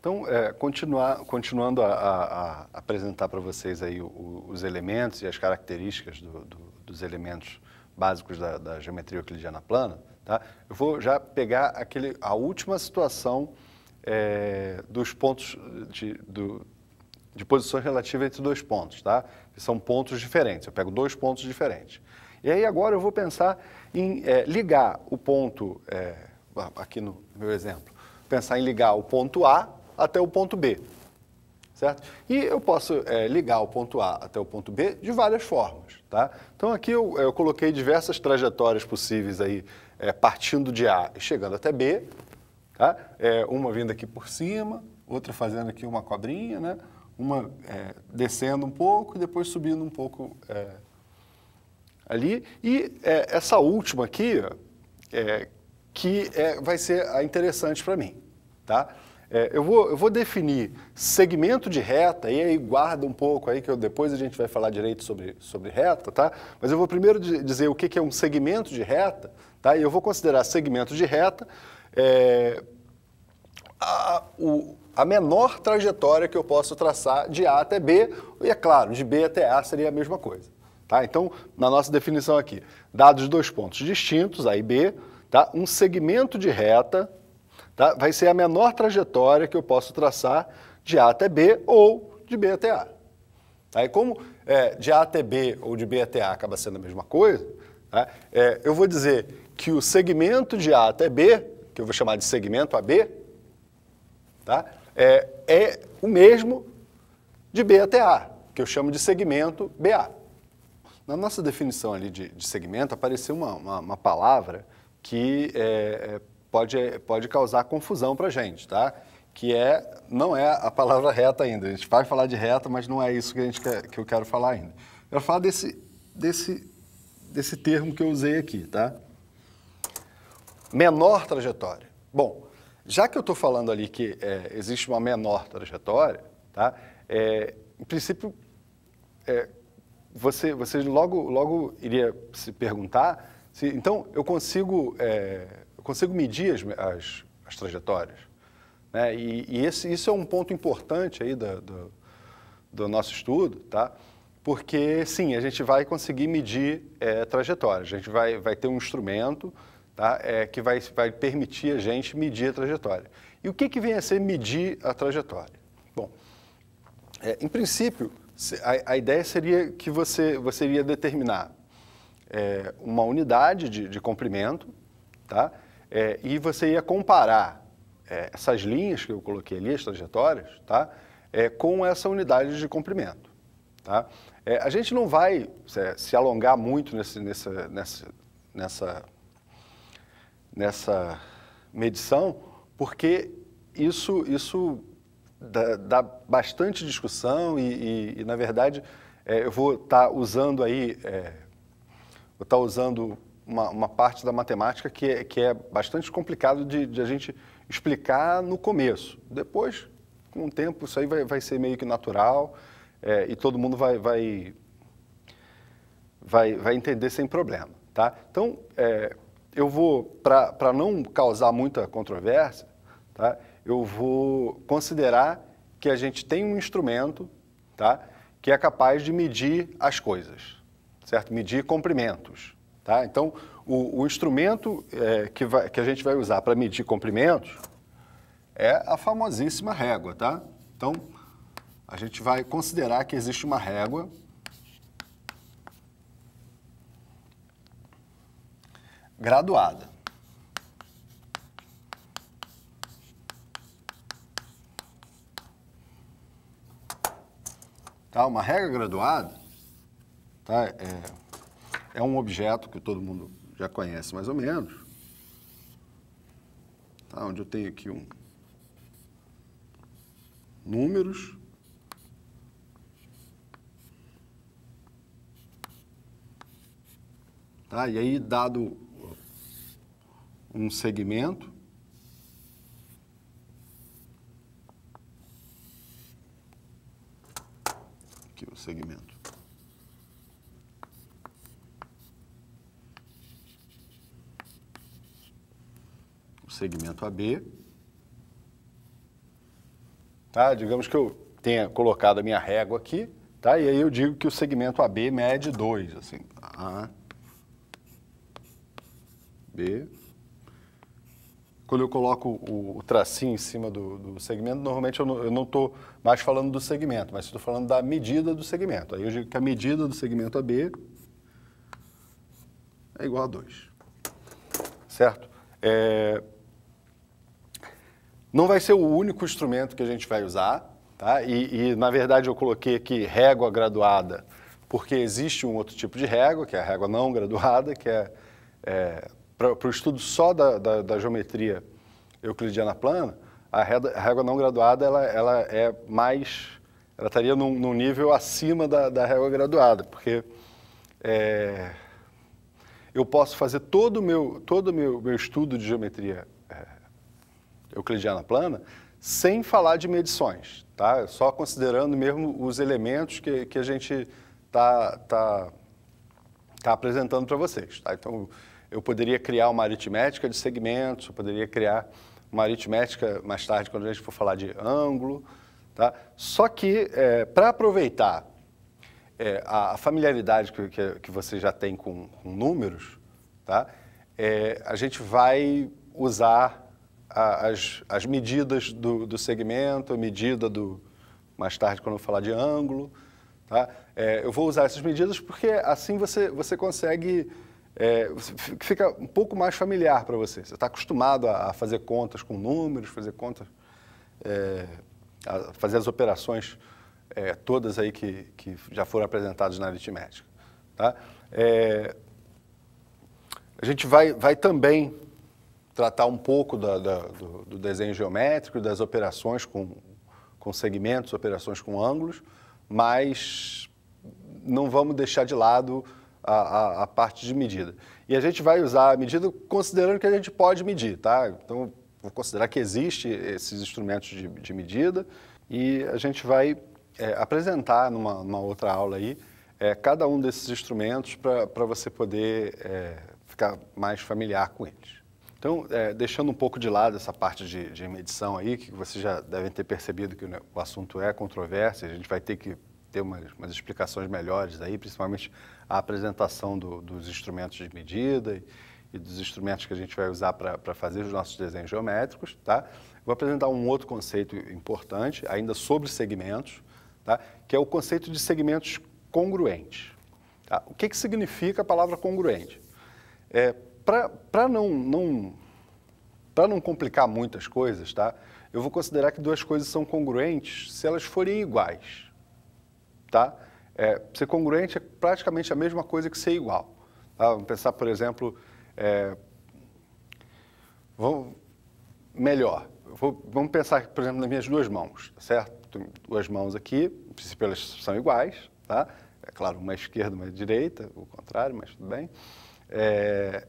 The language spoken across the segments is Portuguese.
Então, é, continuar, continuando a, a, a apresentar para vocês aí o, os elementos e as características do, do, dos elementos básicos da, da, geometria euclidiana plana, tá? eu vou já pegar aquele, a última situação é, dos pontos de, do, de posições relativas entre dois pontos, tá? Que são pontos diferentes, eu pego dois pontos diferentes. E aí agora eu vou pensar em é, ligar o ponto, é, aqui no meu exemplo, pensar em ligar o ponto A até o ponto B. Certo? E eu posso é, ligar o ponto A até o ponto B de várias formas. Tá? Então aqui eu, eu coloquei diversas trajetórias possíveis aí, é, partindo de A e chegando até B. Tá? É, uma vindo aqui por cima, outra fazendo aqui uma cobrinha, né? uma é, descendo um pouco e depois subindo um pouco é, ali. E é, essa última aqui, é que vai ser a interessante para mim. Tá? É, eu, vou, eu vou definir segmento de reta, e aí guarda um pouco aí, que eu, depois a gente vai falar direito sobre, sobre reta, tá? Mas eu vou primeiro dizer o que, que é um segmento de reta, tá? E eu vou considerar segmento de reta é, a, o, a menor trajetória que eu posso traçar de A até B, e é claro, de B até A seria a mesma coisa. Tá? Então, na nossa definição aqui, dados dois pontos distintos, A e B, tá? um segmento de reta Tá? Vai ser a menor trajetória que eu posso traçar de A até B ou de B até A. Tá? E como é, de A até B ou de B até A acaba sendo a mesma coisa, tá? é, eu vou dizer que o segmento de A até B, que eu vou chamar de segmento AB, tá? é, é o mesmo de B até A, que eu chamo de segmento BA. Na nossa definição ali de, de segmento apareceu uma, uma, uma palavra que é, é pode, pode causar confusão para a gente, tá? Que é, não é a palavra reta ainda. A gente vai falar de reta, mas não é isso que, a gente quer, que eu quero falar ainda. Eu falo desse, desse, desse termo que eu usei aqui, tá? Menor trajetória. Bom, já que eu estou falando ali que é, existe uma menor trajetória, tá? É, em princípio, é, você, você logo, logo iria se perguntar se, então, eu consigo é, consigo medir as, as, as trajetórias. Né? E, e esse, isso é um ponto importante aí do, do, nosso estudo, tá? porque sim, a gente vai conseguir medir é, trajetórias, a gente vai, vai ter um instrumento tá? é, que vai, vai permitir a gente medir a trajetória. E o que, que vem a ser medir a trajetória? Bom, é, em princípio, a, a, ideia seria que você, você iria determinar é, uma unidade de, de comprimento, tá? É, e você ia comparar é, essas linhas que eu coloquei ali, as trajetórias, tá? É, com essa unidade de comprimento. Tá? É, a gente não vai é, se alongar muito nesse, nessa, nessa, nessa, nessa medição, porque isso, isso dá, dá bastante discussão e, e, e na verdade, é, eu vou estar tá usando aí, vou estar tá usando uma, uma parte da matemática que é, que é bastante complicado de, de, a gente explicar no começo. Depois, com o tempo, isso aí vai, vai ser meio que natural é, e todo mundo vai, vai, vai, vai entender sem problema. Tá? Então, é, eu vou, para não causar muita controvérsia, tá? eu vou considerar que a gente tem um instrumento tá? que é capaz de medir as coisas, certo? Medir comprimentos. Tá? Então, o, o instrumento é, que, vai, que a gente vai usar para medir comprimentos é a famosíssima régua. Tá? Então, a gente vai considerar que existe uma régua graduada. Tá? Uma regra graduada tá? é, é um objeto que todo mundo já conhece mais ou menos. Tá, onde eu tenho aqui um números. Tá, e aí, dado um segmento, aqui o segmento. segmento AB. Tá? Digamos que eu tenha colocado a minha régua aqui, tá? e aí eu digo que o segmento AB mede 2. Assim. A, B. Quando eu coloco o, o tracinho em cima do, do segmento, normalmente eu não estou mais falando do segmento, mas estou falando da medida do segmento. Aí eu digo que a medida do segmento AB é igual a 2. Certo? É, não vai ser o único instrumento que a gente vai usar, tá? E, e na verdade eu coloquei aqui régua graduada, porque existe um outro tipo de régua, que é a régua não graduada, que é, é para o estudo só da, da, da, geometria euclidiana plana, a régua, não graduada ela, ela é mais, ela estaria num, num nível acima da, da régua graduada, porque é, eu posso fazer todo o meu, todo meu, meu estudo de geometria euclidiana plana, sem falar de medições, tá? Só considerando mesmo os elementos que, que a gente está tá, tá apresentando para vocês, tá? Então, eu poderia criar uma aritmética de segmentos, eu poderia criar uma aritmética mais tarde, quando a gente for falar de ângulo, tá? Só que, é, para aproveitar é, a, familiaridade que, que, que, você já tem com, com números, tá? É, a gente vai usar a, as, as medidas do, do segmento, a medida do, mais tarde quando eu falar de ângulo. Tá? É, eu vou usar essas medidas porque assim você, você consegue, é, fica um pouco mais familiar para você. Você está acostumado a, a, fazer contas com números, fazer contas, é, a fazer as operações é, todas aí que, que já foram apresentadas na aritmética. Tá? É, a gente vai, vai também tratar um pouco da, da, do, do, desenho geométrico, das operações com, com segmentos, operações com ângulos, mas não vamos deixar de lado a, a, a, parte de medida. E a gente vai usar a medida considerando que a gente pode medir, tá? Então, vou considerar que existe esses instrumentos de, de medida e a gente vai é, apresentar numa, numa, outra aula aí é, cada um desses instrumentos para você poder é, ficar mais familiar com eles. Então, é, deixando um pouco de lado essa parte de, de, medição aí, que vocês já devem ter percebido que o assunto é controverso, a gente vai ter que ter umas, umas explicações melhores aí, principalmente a apresentação do, dos instrumentos de medida e, e, dos instrumentos que a gente vai usar para fazer os nossos desenhos geométricos, tá? Vou apresentar um outro conceito importante, ainda sobre segmentos, tá? Que é o conceito de segmentos congruentes. Tá? O que, que significa a palavra congruente? É, para não, não, não complicar muitas coisas, tá? Eu vou considerar que duas coisas são congruentes se elas forem iguais, tá? É, ser congruente é praticamente a mesma coisa que ser igual. Tá? Vamos pensar, por exemplo, é, vamos, melhor, vou, vamos pensar, por exemplo, nas minhas duas mãos, tá certo? duas mãos aqui, em princípio elas são iguais, tá? É claro, uma é esquerda, uma é direita, o contrário, mas tudo bem. É,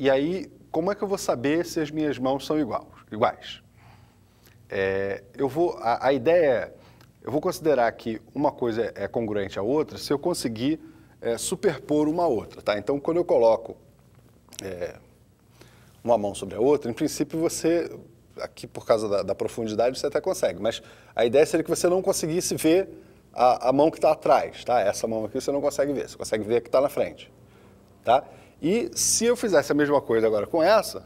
e aí, como é que eu vou saber se as minhas mãos são iguais? É, eu vou, a, a ideia é, eu vou considerar que uma coisa é congruente à outra se eu conseguir é, superpor uma outra, tá? Então, quando eu coloco é, uma mão sobre a outra, em princípio você, aqui por causa da, da, profundidade, você até consegue, mas a ideia seria que você não conseguisse ver a, a mão que está atrás, tá? Essa mão aqui você não consegue ver, você consegue ver a que está na frente, tá? E se eu fizesse a mesma coisa agora com essa,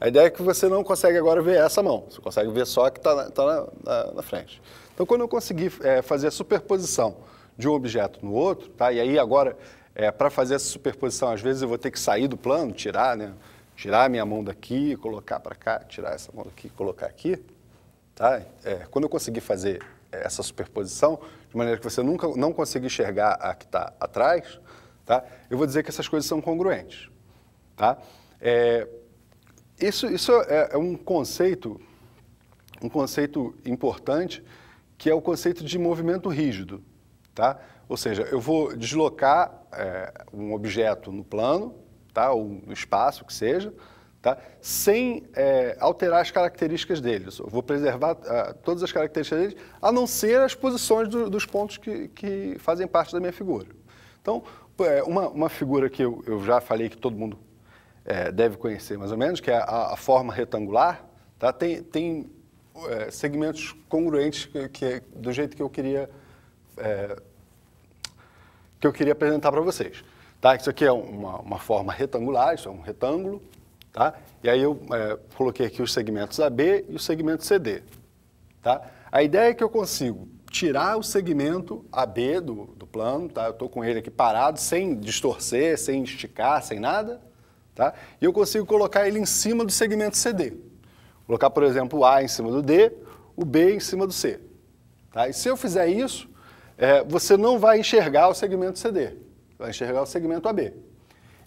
a ideia é que você não consegue agora ver essa mão, você consegue ver só a que está na, tá na, na, na, frente. Então, quando eu conseguir é, fazer a superposição de um objeto no outro, tá? e aí agora, é, para fazer essa superposição, às vezes eu vou ter que sair do plano, tirar, né? tirar a minha mão daqui, colocar para cá, tirar essa mão daqui, colocar aqui. Tá? É, quando eu conseguir fazer é, essa superposição, de maneira que você nunca não consiga enxergar a que está atrás, Tá? Eu vou dizer que essas coisas são congruentes. Tá? É, isso isso é, é, um conceito um conceito importante que é o conceito de movimento rígido. Tá? Ou seja, eu vou deslocar é, um objeto no plano, tá? ou no espaço que seja, Tá? sem é, alterar as características deles. Eu vou preservar uh, todas as características deles, a não ser as posições do, dos pontos que, que, fazem parte da minha figura. Então, é, uma, uma figura que eu, eu já falei que todo mundo é, deve conhecer mais ou menos, que é a, a forma retangular, tá? tem, tem é, segmentos congruentes que, que, do jeito que eu queria, é, que eu queria apresentar para vocês. Tá? Isso aqui é uma, uma forma retangular, isso é um retângulo, tá? e aí eu é, coloquei aqui os segmentos AB e o segmento CD. Tá? A ideia é que eu consigo tirar o segmento AB do, do plano, tá? Eu estou com ele aqui parado, sem distorcer, sem esticar, sem nada, tá? E eu consigo colocar ele em cima do segmento CD. Colocar, por exemplo, o A em cima do D, o B em cima do C. Tá? E se eu fizer isso, é, você não vai enxergar o segmento CD, vai enxergar o segmento AB.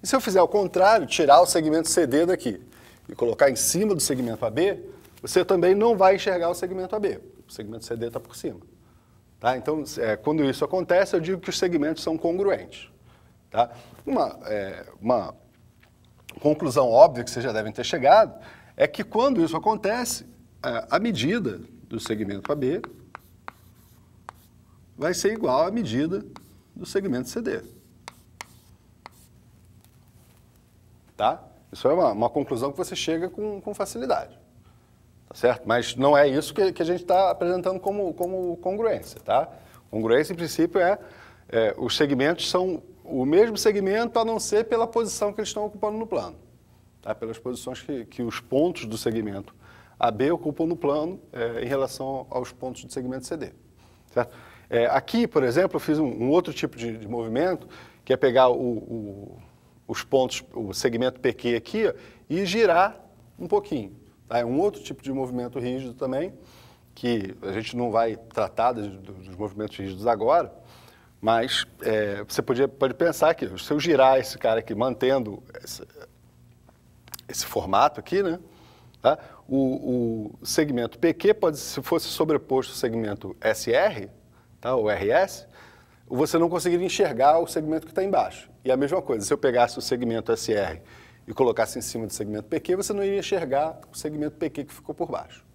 E se eu fizer o contrário, tirar o segmento CD daqui e colocar em cima do segmento AB, você também não vai enxergar o segmento AB. O segmento CD está por cima. Tá? Então, é, quando isso acontece, eu digo que os segmentos são congruentes. Tá? Uma, é, uma conclusão óbvia que vocês já devem ter chegado é que quando isso acontece, a medida do segmento AB vai ser igual à medida do segmento CD. Tá? Isso é uma, uma conclusão que você chega com, com facilidade tá certo? Mas não é isso que, que a gente está apresentando como, como congruência, tá? Congruência, em princípio, é, é os segmentos são o mesmo segmento, a não ser pela posição que eles estão ocupando no plano, tá? Pelas posições que, que os pontos do segmento AB ocupam no plano é, em relação aos pontos do segmento CD, certo? É, aqui, por exemplo, eu fiz um, um outro tipo de, de, movimento, que é pegar o, o, os pontos, o segmento PQ aqui, ó, e girar um pouquinho. Tá? É um outro tipo de movimento rígido também, que a gente não vai tratar dos, dos movimentos rígidos agora, mas é, você podia, pode pensar que se eu girar esse cara aqui, mantendo esse, esse formato aqui, né? Tá? O, o, segmento PQ pode, se fosse sobreposto ao segmento SR, tá? ou RS, você não conseguiria enxergar o segmento que está embaixo. E a mesma coisa, se eu pegasse o segmento SR e colocasse em cima do segmento PQ, você não iria enxergar o segmento PQ que ficou por baixo.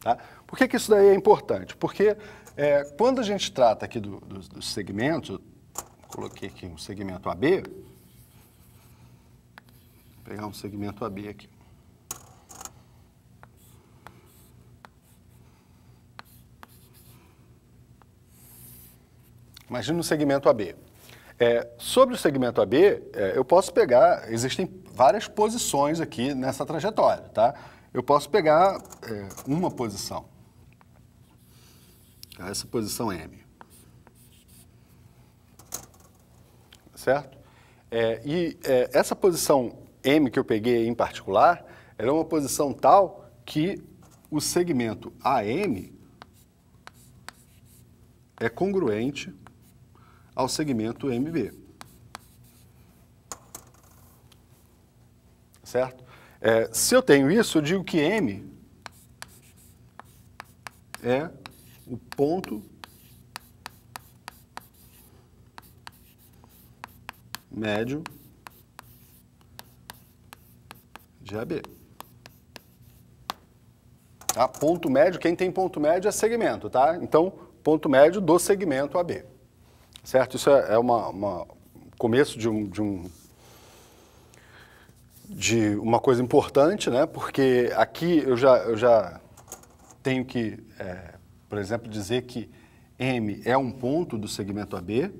Tá? Por que, que isso daí é importante? Porque é, quando a gente trata aqui do, do, dos segmentos, coloquei aqui um segmento AB, vou pegar um segmento AB aqui. Imagina um segmento AB. É, sobre o segmento AB, é, eu posso pegar, existem várias posições aqui nessa trajetória, tá? Eu posso pegar é, uma posição. Tá? Essa posição M. Certo? É, e é, essa posição M que eu peguei em particular, era é uma posição tal que o segmento AM é congruente ao segmento MB. certo? É, se eu tenho isso, eu digo que M é o ponto médio de AB. Tá? Ponto médio, quem tem ponto médio é segmento, tá? Então, ponto médio do segmento AB. Certo? Isso é, é uma, uma começo de um, de um de uma coisa importante, né? Porque aqui eu já, eu já tenho que, é, por exemplo, dizer que M é um ponto do segmento AB.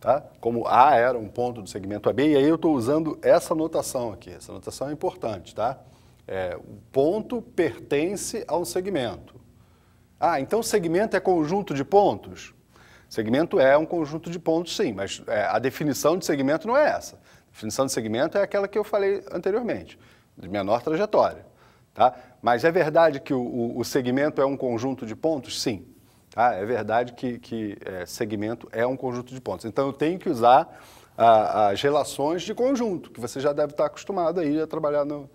Tá? Como A era um ponto do segmento AB, e aí eu estou usando essa notação aqui. Essa notação é importante, tá? É, o ponto pertence a um segmento. Ah, então segmento é conjunto de pontos? Segmento é um conjunto de pontos, sim, mas é, a definição de segmento não é essa. A definição de segmento é aquela que eu falei anteriormente, de menor trajetória. Tá? Mas é verdade que o, o segmento é um conjunto de pontos? Sim. Tá? É verdade que, que é, segmento é um conjunto de pontos. Então eu tenho que usar a, as relações de conjunto, que você já deve estar acostumado aí a trabalhar no,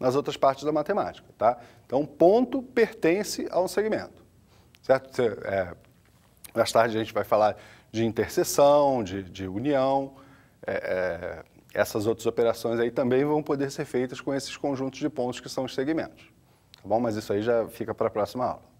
nas outras partes da matemática. Tá? Então ponto pertence a um segmento. Certo? Você, é, mais tarde a gente vai falar de intercessão, de, de união. É, é, essas outras operações aí também vão poder ser feitas com esses conjuntos de pontos que são os segmentos. Tá bom? Mas isso aí já fica para a próxima aula.